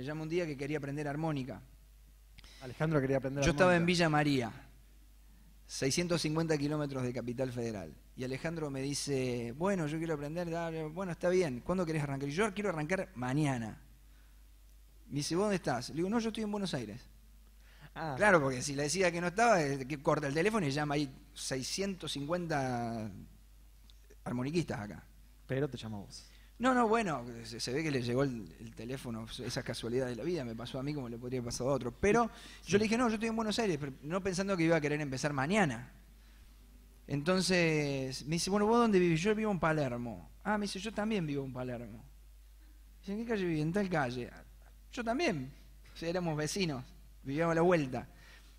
Me llama un día que quería aprender armónica. Alejandro quería aprender Yo estaba en Villa María, 650 kilómetros de Capital Federal. Y Alejandro me dice, bueno, yo quiero aprender, bueno, está bien, ¿cuándo querés arrancar? Y yo quiero arrancar mañana. Me dice, dónde estás? Le digo, no, yo estoy en Buenos Aires. Ah. Claro, porque si le decía que no estaba, eh, que corta el teléfono y llama ahí 650 armoniquistas acá. Pero te llama vos. No, no, bueno, se ve que le llegó el, teléfono, esas casualidades de la vida, me pasó a mí como le podría pasar a otro. Pero yo le dije, no, yo estoy en Buenos Aires, pero no pensando que iba a querer empezar mañana. Entonces me dice, bueno, ¿vos dónde vivís? Yo vivo en Palermo. Ah, me dice, yo también vivo en Palermo. Dice, ¿en qué calle viví? En tal calle. Yo también. éramos vecinos, vivíamos a la vuelta.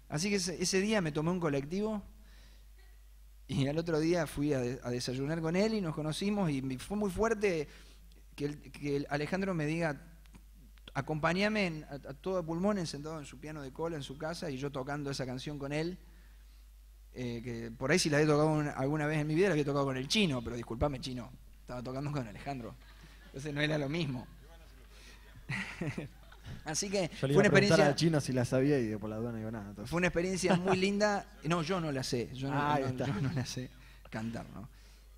Así que ese, día me tomé un colectivo y al otro día fui a, a desayunar con él y nos conocimos y fue muy fuerte que, Alejandro me diga, acompáñame a, todo pulmón sentado en su piano de cola en su casa y yo tocando esa canción con él. Eh, que por ahí si la he tocado alguna vez en mi vida la había tocado con el chino, pero disculpame chino, estaba tocando con Alejandro. Entonces no era lo mismo. Así que fue una experiencia. si la sabía y por la no nada. Fue una experiencia muy linda. No, yo no la sé. no, ah, yo no la sé cantar, ¿no?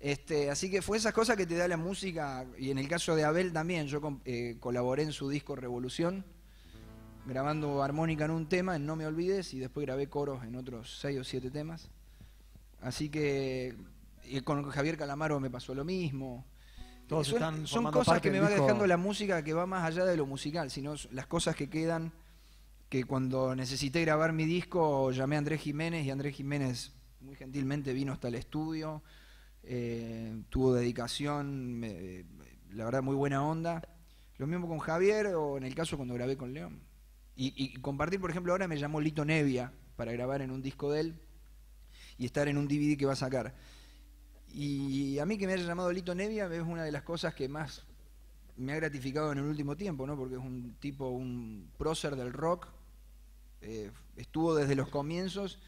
Este, así que fue esas cosas que te da la música, y en el caso de Abel también, yo eh, colaboré en su disco Revolución, grabando armónica en un tema, en No Me Olvides, y después grabé coros en otros seis o siete temas. Así que con Javier Calamaro me pasó lo mismo. son, cosas que me va dejando la música que va más allá de lo musical, sino las cosas que quedan, que cuando necesité grabar mi disco llamé a Andrés Jiménez y Andrés Jiménez muy gentilmente vino hasta el estudio eh, tuvo dedicación, la verdad muy buena onda. Lo mismo con Javier o en el caso cuando grabé con León. Y, compartir, por ejemplo, ahora me llamó Lito Nevia para grabar en un disco de él y estar en un DVD que va a sacar. Y a mí que me haya llamado Lito Nevia es una de las cosas que más me ha gratificado en el último tiempo, ¿no? Porque es un tipo, un prócer del rock, eh, estuvo desde los comienzos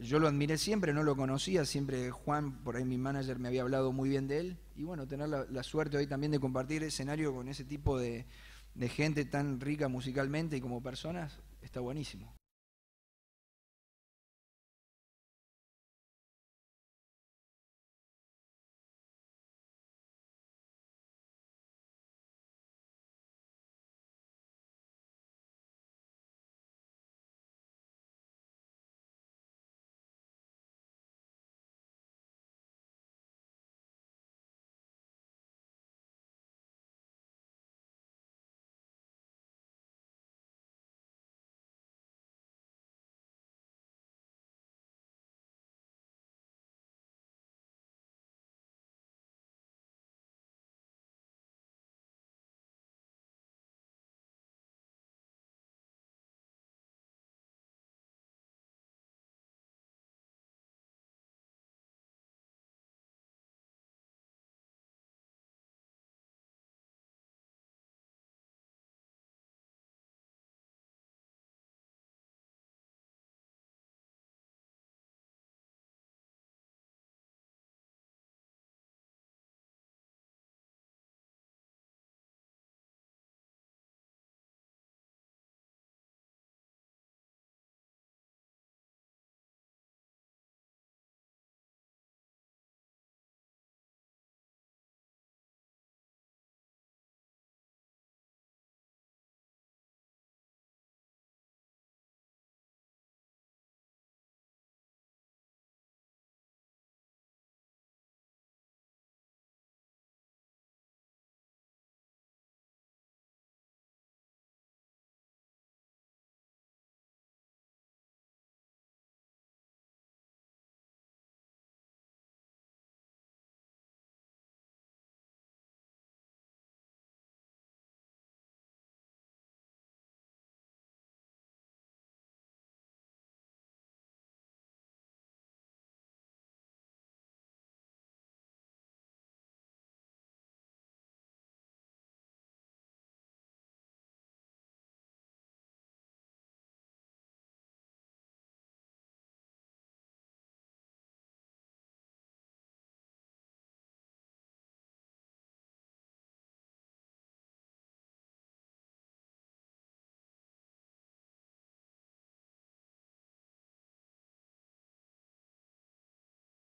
yo lo admiré siempre, no lo conocía, siempre Juan, por ahí mi manager me había hablado muy bien de él, y bueno, tener la, suerte hoy también de compartir escenario con ese tipo de gente tan rica musicalmente y como personas, está buenísimo.